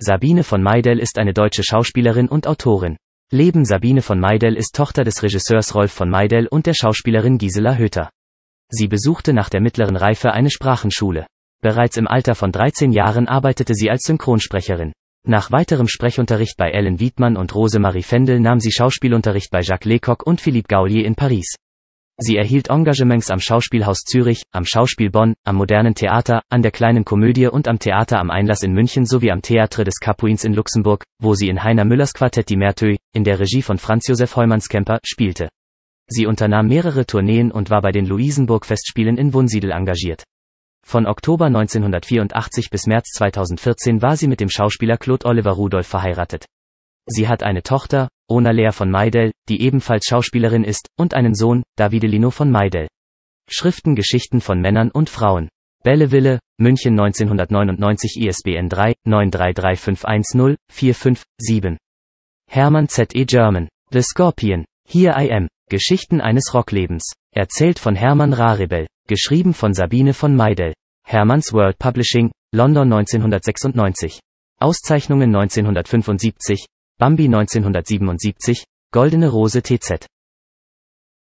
Sabine von Meidel ist eine deutsche Schauspielerin und Autorin. Leben Sabine von Meidel ist Tochter des Regisseurs Rolf von Meidel und der Schauspielerin Gisela Höter. Sie besuchte nach der mittleren Reife eine Sprachenschule. Bereits im Alter von 13 Jahren arbeitete sie als Synchronsprecherin. Nach weiterem Sprechunterricht bei Ellen Wiedmann und Rosemarie Fendel nahm sie Schauspielunterricht bei Jacques Lecoq und Philippe Gaulier in Paris. Sie erhielt Engagements am Schauspielhaus Zürich, am Schauspiel Bonn, am Modernen Theater, an der Kleinen Komödie und am Theater am Einlass in München sowie am Theatre des Capuins in Luxemburg, wo sie in Heiner Müllers Quartett Die Mertö, in der Regie von Franz Josef Heumannskemper, spielte. Sie unternahm mehrere Tourneen und war bei den Luisenburg-Festspielen in Wunsiedel engagiert. Von Oktober 1984 bis März 2014 war sie mit dem Schauspieler Claude Oliver Rudolph verheiratet. Sie hat eine Tochter, Ona Lea von Meidel, die ebenfalls Schauspielerin ist, und einen Sohn, Davidelino von Meidel. Schriften Geschichten von Männern und Frauen. Belleville, München 1999 ISBN 3 933510 45 7. Hermann Z. E. German. The Scorpion. Here I Am. Geschichten eines Rocklebens. Erzählt von Hermann Rarebel. Geschrieben von Sabine von Meidel. Hermanns World Publishing, London 1996. Auszeichnungen 1975, Bambi 1977, Goldene Rose TZ